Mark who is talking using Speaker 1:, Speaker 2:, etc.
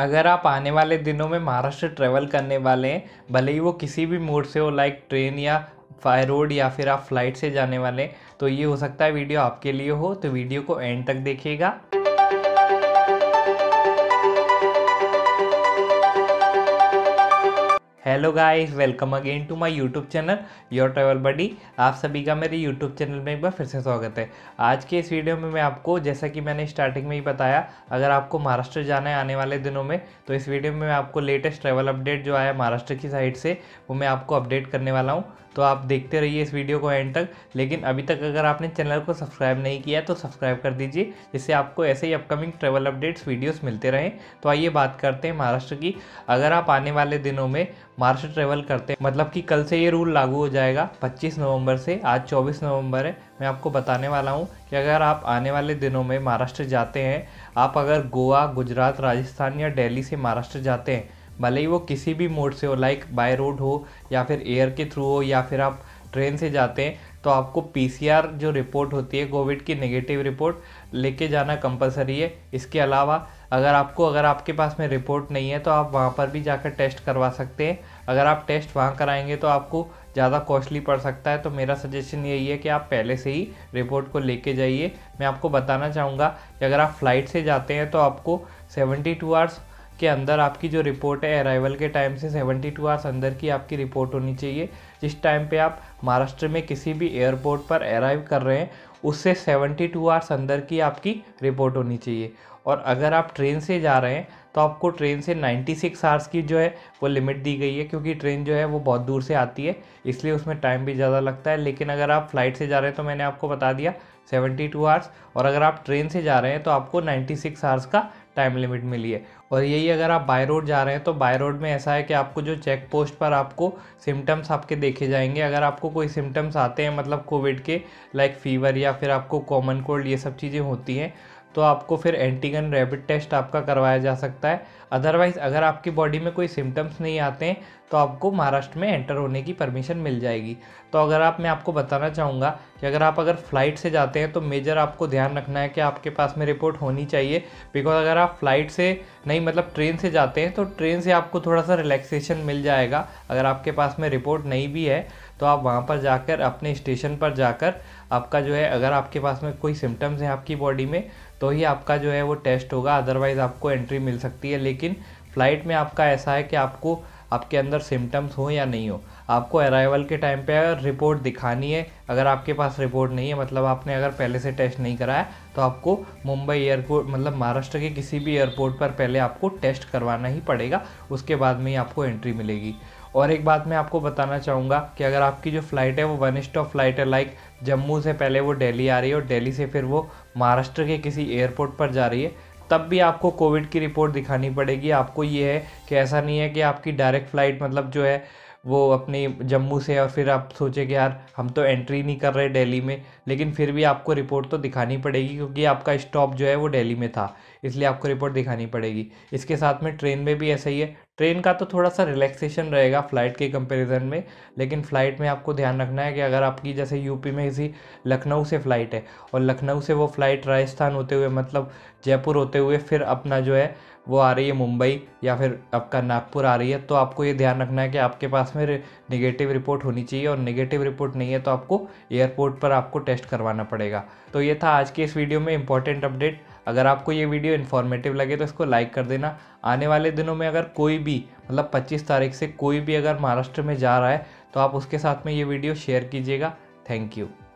Speaker 1: अगर आप आने वाले दिनों में महाराष्ट्र ट्रैवल करने वाले हैं भले ही वो किसी भी मोड से हो लाइक ट्रेन या फायर रोड या फिर आप फ्लाइट से जाने वाले तो ये हो सकता है वीडियो आपके लिए हो तो वीडियो को एंड तक देखिएगा hello guys welcome again to my YouTube channel your travel buddy आप सभी का मेरे यूट्यूब चैनल में एक बार फिर से स्वागत है आज के इस वीडियो में मैं आपको जैसा कि मैंने स्टार्टिंग में ही बताया अगर आपको महाराष्ट्र जाना है आने वाले दिनों में तो इस वीडियो में मैं आपको लेटेस्ट ट्रैवल अपडेट जो आया महाराष्ट्र की साइड से वो मैं आपको अपडेट करने वाला हूँ तो आप देखते रहिए इस वीडियो को एंड तक लेकिन अभी तक अगर आपने चैनल को सब्सक्राइब नहीं किया तो सब्सक्राइब कर दीजिए जिससे आपको ऐसे ही अपकमिंग ट्रैवल अपडेट्स वीडियोस मिलते रहें तो आइए बात करते हैं महाराष्ट्र की अगर आप आने वाले दिनों में महाराष्ट्र ट्रेवल करते हैं मतलब कि कल से ये रूल लागू हो जाएगा 25 नवंबर से आज 24 नवंबर है मैं आपको बताने वाला हूँ कि अगर आप आने वाले दिनों में महाराष्ट्र जाते हैं आप अगर गोवा गुजरात राजस्थान या दिल्ली से महाराष्ट्र जाते हैं भले ही वो किसी भी मोड से हो लाइक बाय रोड हो या फिर एयर के थ्रू हो या फिर आप ट्रेन से जाते हैं तो आपको पी जो रिपोर्ट होती है कोविड की नेगेटिव रिपोर्ट लेके जाना कंपलसरी है इसके अलावा अगर आपको अगर आपके पास में रिपोर्ट नहीं है तो आप वहाँ पर भी जाकर टेस्ट करवा सकते हैं अगर आप टेस्ट वहाँ कराएंगे तो आपको ज़्यादा कॉस्टली पड़ सकता है तो मेरा सजेशन यही है कि आप पहले से ही रिपोर्ट को लेके जाइए मैं आपको बताना चाहूँगा कि अगर आप फ्लाइट से जाते हैं तो आपको 72 टू आवर्स के अंदर आपकी जो रिपोर्ट है अराइवल के टाइम से 72 टू आवर्स अंदर की आपकी रिपोर्ट होनी चाहिए जिस टाइम पे आप महाराष्ट्र में किसी भी एयरपोर्ट पर अराइव कर रहे हैं उससे 72 टू आवर्स अंदर की आपकी रिपोर्ट होनी चाहिए और अगर आप ट्रेन से जा रहे हैं तो आपको ट्रेन से 96 आवर्स की जो है वो लिमिट दी गई है क्योंकि ट्रेन जो है वो बहुत दूर से आती है इसलिए उसमें टाइम भी ज़्यादा लगता है लेकिन अगर आप फ्लाइट से जा रहे हैं तो मैंने आपको बता दिया सेवेंटी टू आवर्स और अगर आप ट्रेन से जा रहे हैं तो आपको नाइन्टी सिक्स आवर्स का टाइम लिमिट मिली है और यही अगर आप बाय रोड जा रहे हैं तो बाय रोड में ऐसा है कि आपको जो चेक पोस्ट पर आपको सिम्टम्स आपके देखे जाएंगे अगर आपको कोई सिम्टम्स आते हैं मतलब कोविड के लाइक फीवर या फिर आपको कॉमन कोल्ड ये सब चीज़ें होती हैं तो आपको फिर एंटीगन रैपिड टेस्ट आपका करवाया जा सकता है अदरवाइज़ अगर आपकी बॉडी में कोई सिम्टम्स नहीं आते हैं तो आपको महाराष्ट्र में एंटर होने की परमिशन मिल जाएगी तो अगर आप मैं आपको बताना चाहूँगा कि अगर आप अगर फ़्लाइट से जाते हैं तो मेजर आपको ध्यान रखना है कि आपके पास में रिपोर्ट होनी चाहिए बिकॉज अगर आप फ़्लाइट से नहीं मतलब ट्रेन से जाते हैं तो ट्रेन से आपको थोड़ा सा रिलैक्सेशन मिल जाएगा अगर आपके पास में रिपोर्ट नहीं भी है तो आप वहाँ पर जाकर अपने स्टेशन पर जाकर आपका जो है अगर आपके पास में कोई सिम्टम्स हैं आपकी बॉडी में तो ही आपका जो है वो टेस्ट होगा अदरवाइज़ आपको एंट्री मिल सकती है लेकिन फ़्लाइट में आपका ऐसा है कि आपको आपके अंदर सिम्टम्स हो या नहीं हो आपको अराइवल के टाइम पे अगर रिपोर्ट दिखानी है अगर आपके पास रिपोर्ट नहीं है मतलब आपने अगर पहले से टेस्ट नहीं कराया तो आपको मुंबई एयरपोर्ट मतलब महाराष्ट्र के किसी भी एयरपोर्ट पर पहले आपको टेस्ट करवाना ही पड़ेगा उसके बाद में ही आपको एंट्री मिलेगी और एक बात मैं आपको बताना चाहूँगा कि अगर आपकी जो फ़्लाइट है वो वन स्टॉप फ्लाइट है लाइक जम्मू से पहले वो दिल्ली आ रही है और दिल्ली से फिर वो महाराष्ट्र के किसी एयरपोर्ट पर जा रही है तब भी आपको कोविड की रिपोर्ट दिखानी पड़ेगी आपको ये है कि ऐसा नहीं है कि आपकी डायरेक्ट फ़्लाइट मतलब जो है वो अपनी जम्मू से और फिर आप सोचे कि यार हम तो एंट्री नहीं कर रहे दिल्ली में लेकिन फिर भी आपको रिपोर्ट तो दिखानी पड़ेगी क्योंकि आपका स्टॉप जो है वो दिल्ली में था इसलिए आपको रिपोर्ट दिखानी पड़ेगी इसके साथ में ट्रेन में भी ऐसा ही है ट्रेन का तो थोड़ा सा रिलैक्सेशन रहेगा फ़्लाइट के कंपैरिजन में लेकिन फ़्लाइट में आपको ध्यान रखना है कि अगर आपकी जैसे यूपी में किसी लखनऊ से फ़्लाइट है और लखनऊ से वो फ़्लाइट राजस्थान होते हुए मतलब जयपुर होते हुए फिर अपना जो है वो आ रही है मुंबई या फिर आपका नागपुर आ रही है तो आपको ये ध्यान रखना है कि आपके पास में निगेटिव रिपोर्ट होनी चाहिए और निगेटिव रिपोर्ट नहीं है तो आपको एयरपोर्ट पर आपको टेस्ट करवाना पड़ेगा तो ये था आज के इस वीडियो में इंपॉर्टेंट अपडेट अगर आपको ये वीडियो इन्फॉर्मेटिव लगे तो इसको लाइक कर देना आने वाले दिनों में अगर कोई भी मतलब 25 तारीख से कोई भी अगर महाराष्ट्र में जा रहा है तो आप उसके साथ में ये वीडियो शेयर कीजिएगा थैंक यू